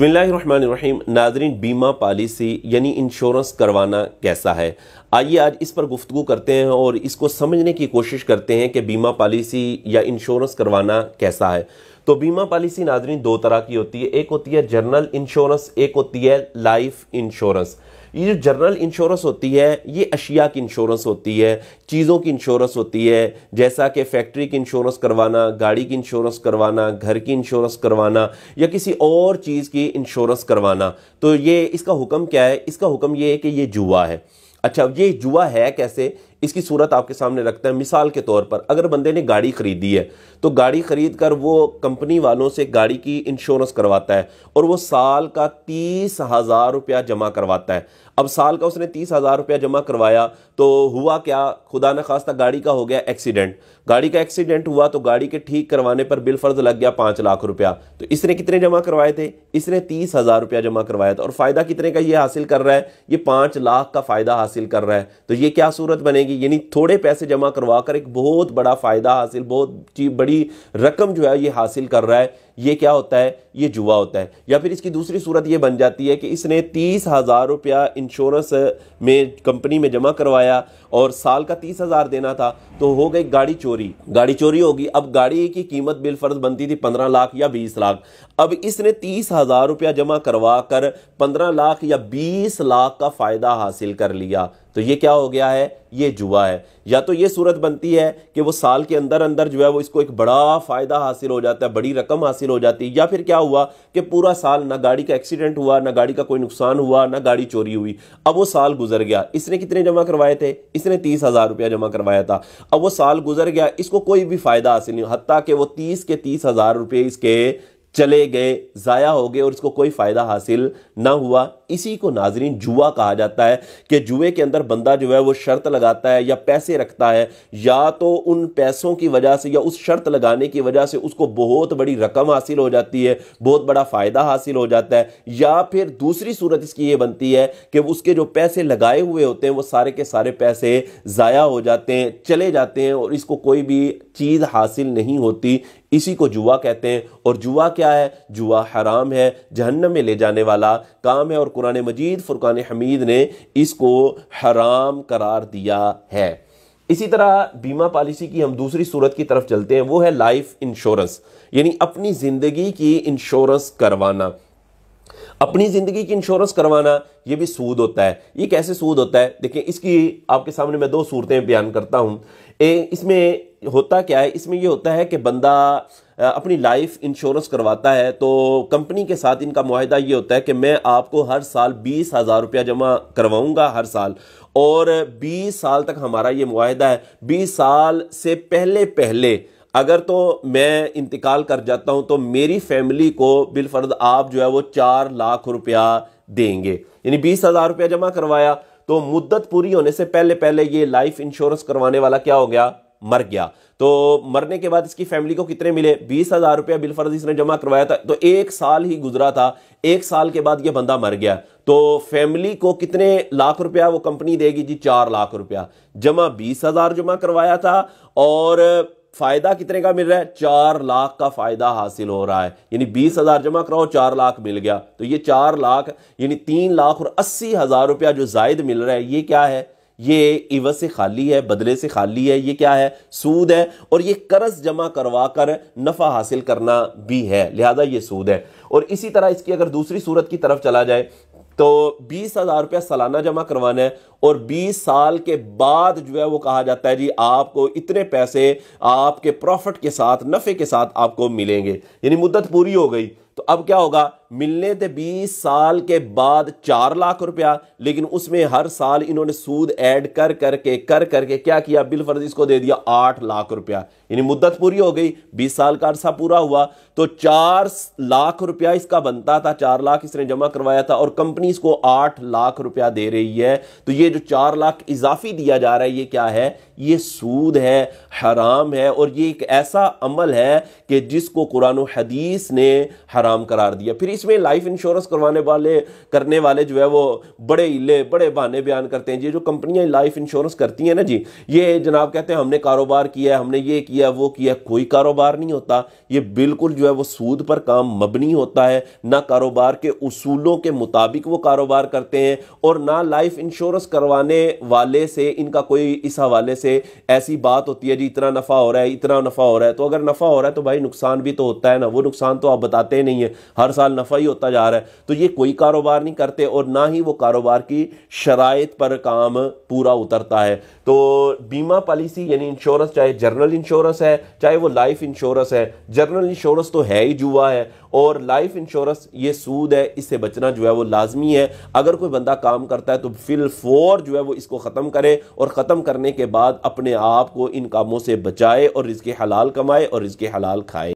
बसमीम नाजरीन बीमा पॉलिसी यानी इंश्योरेंस करवाना कैसा है आइए आज इस पर गुफ्तु करते हैं और इसको समझने की कोशिश करते हैं कि बीमा पॉलिसी या इंश्योरेंस करवाना कैसा है तो बीमा पॉलिसी नाजरीन दो तरह की होती है एक होती है जनरल इंश्योरेंस एक होती है लाइफ इंश्योरेंस ये जो जनरल इंश्योरेंस होती है ये अशिया की इंश्योरेंस होती है चीज़ों की इंश्योरेंस होती है जैसा कि फैक्ट्री की इंश्योरेंस करवाना गाड़ी की इंश्योरेंस करवाना घर की इंश्योरेंस करवाना या किसी और चीज़ की इंश्योरेंस करवाना तो ये इसका हुक्म क्या है इसका हुक्म ये है कि ये जुआ है अच्छा ये जुआ है कैसे इसकी सूरत आपके सामने रखता है मिसाल के तौर पर अगर बंदे ने गाड़ी ख़रीदी है तो गाड़ी ख़रीद कर वो कंपनी वालों से गाड़ी की इंश्योरेंस करवाता है और वो साल का तीस हज़ार रुपया जमा करवाता है अब साल का उसने तीस हज़ार रुपया जमा करवाया तो हुआ क्या खुदा न खास्ता गाड़ी का हो गया एक्सीडेंट गाड़ी का एक्सीडेंट हुआ तो गाड़ी के ठीक करवाने पर बिल फर्ज लग गया पाँच लाख रुपया तो इसने कितने जमा करवाए थे इसने तीस हज़ार रुपया जमा करवाया था और फ़ायदा कितने का ये हासिल कर रहा है ये पाँच लाख का फ़ायदा हासिल कर रहा है तो ये क्या सूरत बनेगी जाएगी यानी थोड़े पैसे जमा करवा कर एक बहुत बड़ा फ़ायदा हासिल बहुत बड़ी रकम जो है ये हासिल कर रहा है ये क्या होता है ये जुआ होता है या फिर इसकी दूसरी सूरत ये बन जाती है कि इसने तीस हज़ार रुपया इंश्योरेंस में कंपनी में जमा करवाया और साल का तीस हज़ार देना था तो हो गई गाड़ी चोरी गाड़ी चोरी होगी अब गाड़ी की कीमत बिलफर्ज बनती थी पंद्रह लाख या बीस लाख अब इसने तीस हज़ार रुपया जमा करवा कर पंद्रह लाख या बीस लाख का फ़ायदा हासिल कर लिया तो ये क्या हो गया है ये जुआ है या तो ये सूरत बनती है कि वो साल के अंदर अंदर जो है वो इसको एक बड़ा फ़ायदा हासिल हो जाता है बड़ी रकम हासिल हासिल हो जाती या फिर क्या हुआ कि पूरा साल ना गाड़ी का एक्सीडेंट हुआ ना गाड़ी का कोई नुकसान हुआ ना गाड़ी चोरी हुई अब वो साल गुजर गया इसने कितने जमा करवाए थे इसने तीस हज़ार रुपया जमा करवाया था अब वो साल गुजर गया इसको कोई भी फ़ायदा हासिल नहीं हती के वो तीस के तीस हज़ार रुपये इसके चले गए ज़ाया हो गए और इसको कोई फ़ायदा हासिल ना हुआ इसी को नाजरीन जुआ कहा जाता है कि जुए के अंदर बंदा जो है वो शर्त लगाता है या पैसे रखता है या तो उन पैसों की वजह से या उस शर्त लगाने की वजह से उसको बहुत बड़ी रकम हासिल हो जाती है बहुत बड़ा फ़ायदा हासिल हो जाता है या फिर दूसरी सूरत इसकी ये बनती है कि उसके जो पैसे लगाए हुए होते हैं वो सारे के सारे पैसे ज़ाया हो जाते हैं चले जाते हैं और इसको कोई भी चीज़ हासिल नहीं होती इसी को जुआ कहते हैं और जुआ क्या है जुआ हराम है जहन्नम में ले जाने वाला काम है और कुरान मजीद फुरकान हमीद ने इसको हराम करार दिया है इसी तरह बीमा पॉलिसी की हम दूसरी सूरत की तरफ चलते हैं वो है लाइफ इंश्योरेंस यानी अपनी ज़िंदगी की इंश्योरेंस करवाना अपनी ज़िंदगी की इंश्योरेंस करवाना ये भी सूद होता है ये कैसे सूद होता है देखिए इसकी आपके सामने मैं दो सूरतें बयान करता हूँ इसमें होता क्या है इसमें ये होता है कि बंदा अपनी लाइफ इंश्योरेंस करवाता है तो कंपनी के साथ इनका माहदा ये होता है कि मैं आपको हर साल बीस हज़ार रुपया जमा करवाऊंगा हर साल और बीस साल तक हमारा ये माहदा है बीस साल से पहले पहले अगर तो मैं इंतकाल कर जाता हूँ तो मेरी फैमिली को बिलफर्द आप जो है वो चार लाख रुपया देंगे यानी बीस हज़ार रुपया जमा करवाया तो मुद्दत पूरी होने से पहले पहले ये लाइफ इंश्योरेंस करवाने वाला क्या हो गया मर गया तो मरने के बाद इसकी फैमिली को कितने मिले बीस हज़ार रुपया बिलफर्ज इसने जमा करवाया था तो एक साल ही गुजरा था एक साल के बाद ये बंदा मर गया तो फैमिली को कितने लाख रुपया वो कंपनी देगी जी चार लाख रुपया जमा बीस हज़ार जमा करवाया था और फ़ायदा कितने का मिल रहा है चार लाख का फ़ायदा हासिल हो रहा है यानी बीस हज़ार जमा कराओ चार लाख मिल गया तो ये चार लाख यानी तीन लाख और अस्सी हज़ार रुपया जो जायद मिल रहा है ये क्या है ये इवज से खाली है बदले से खाली है ये क्या है सूद है और ये कर्ज जमा करवा कर नफ़ा हासिल करना भी है लिहाजा ये सूद है और इसी तरह इसकी अगर दूसरी सूरत की तरफ चला जाए तो बीस हज़ार रुपया सालाना जमा करवाना है और बीस साल के बाद जो है वो कहा जाता है जी आपको इतने पैसे आपके प्रॉफिट के साथ नफ़े के साथ आपको मिलेंगे यानी मुद्दत पूरी हो गई तो अब क्या होगा मिलने थे बीस साल के बाद चार लाख रुपया लेकिन उसमें हर साल इन्होंने सूद ऐड कर करके कर करके क्या किया बिल फर्ज इसको दे दिया आठ लाख रुपया यानी मुद्दत पूरी हो गई बीस साल का अरसा पूरा हुआ तो चार लाख रुपया इसका बनता था चार लाख इसने जमा करवाया था और कंपनी इसको आठ लाख रुपया दे रही है तो ये जो चार लाख इजाफी दिया जा रहा है ये क्या है ये सूद है हराम है और ये एक ऐसा अमल है कि जिसको कुरान हदीस ने हराम करार दिया फिर इस इसमें में लाइफ इंश्योरेंस करवाने वाले करने वाले जो है वो बड़े इले बड़े बहाने बयान करते हैं ये जो कंपनियां लाइफ इंश्योरेंस करती हैं ना जी ये जनाब कहते हैं हमने कारोबार किया हमने ये किया वो किया कोई कारोबार नहीं होता ये बिल्कुल जो है वो सूद पर काम मबनी होता है ना कारोबार के उसूलों के मुताबिक वो कारोबार करते हैं और ना लाइफ इंश्योरेंस करवाने वाले से इनका कोई इस हवाले से ऐसी बात होती है जी इतना नफ़ा हो रहा है इतना नफ़ा हो रहा है तो अगर नफ़ा हो रहा है तो भाई नुकसान भी तो होता है ना वो नुकसान तो आप बताते ही नहीं है हर साल नफ़ा ही होता जा रहा है तो ये कोई कारोबार नहीं करते और ना ही वो कारोबार की शराय पर काम पूरा उतरता है तो बीमा पॉलिसी यानी इंश्योरेंस चाहे जनरल इंश्योरेंस है चाहे वो लाइफ इंश्योरेंस है जनरल इंश्योरेंस तो है ही जुआ है और लाइफ इंश्योरेंस ये सूद है इससे बचना जो है वो लाजमी है अगर कोई बंदा काम करता है तो फिल फोर जो है वो इसको ख़त्म करे और ख़त्म करने के बाद अपने आप को इन कामों से बचाए और इसके हलाल कमाए और इसके हलाल खाए